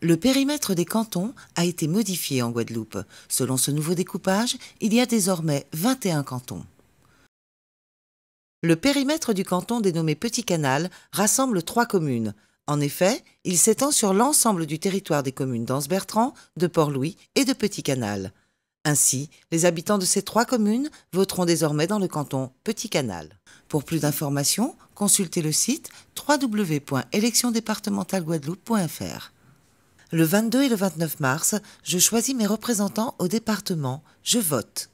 Le périmètre des cantons a été modifié en Guadeloupe. Selon ce nouveau découpage, il y a désormais 21 cantons. Le périmètre du canton dénommé Petit Canal rassemble trois communes. En effet, il s'étend sur l'ensemble du territoire des communes d'Anse-Bertrand, de Port-Louis et de Petit Canal. Ainsi, les habitants de ces trois communes voteront désormais dans le canton Petit Canal. Pour plus d'informations, consultez le site www.électionsdépartementaleguadeloupe.fr. Le 22 et le 29 mars, je choisis mes représentants au département, je vote.